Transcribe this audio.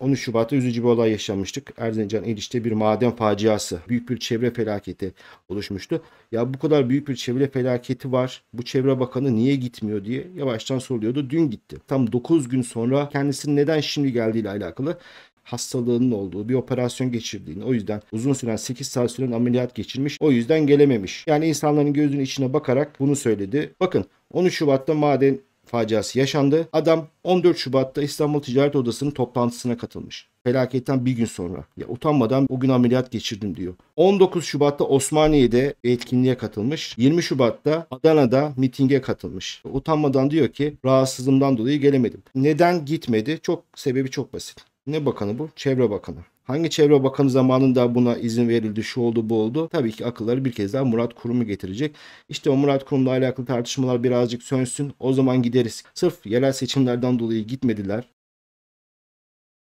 13 Şubat'ta üzücü bir olay yaşamıştık. Erzincan Eriş'te bir maden faciası, büyük bir çevre felaketi oluşmuştu. Ya bu kadar büyük bir çevre felaketi var. Bu çevre bakanı niye gitmiyor diye yavaştan soruluyordu. Dün gitti. Tam 9 gün sonra kendisinin neden şimdi geldiğiyle alakalı hastalığının olduğu bir operasyon geçirdiğini o yüzden uzun süren 8 saat süren ameliyat geçirmiş o yüzden gelememiş. Yani insanların gözünün içine bakarak bunu söyledi. Bakın 13 Şubat'ta maden faciası yaşandı. Adam 14 Şubat'ta İstanbul Ticaret Odası'nın toplantısına katılmış. Felaketten bir gün sonra. Ya utanmadan o gün ameliyat geçirdim diyor. 19 Şubat'ta Osmaniye'de etkinliğe katılmış. 20 Şubat'ta Adana'da mitinge katılmış. Utanmadan diyor ki rahatsızlığımdan dolayı gelemedim. Neden gitmedi? Çok sebebi çok basit. Ne bakanı bu? Çevre Bakanı. Hangi çevre bakanı zamanında buna izin verildi, şu oldu, bu oldu? Tabii ki akılları bir kez daha Murat Kurum'u getirecek. İşte o Murat Kurum'la alakalı tartışmalar birazcık sönsün. O zaman gideriz. Sırf yerel seçimlerden dolayı gitmediler.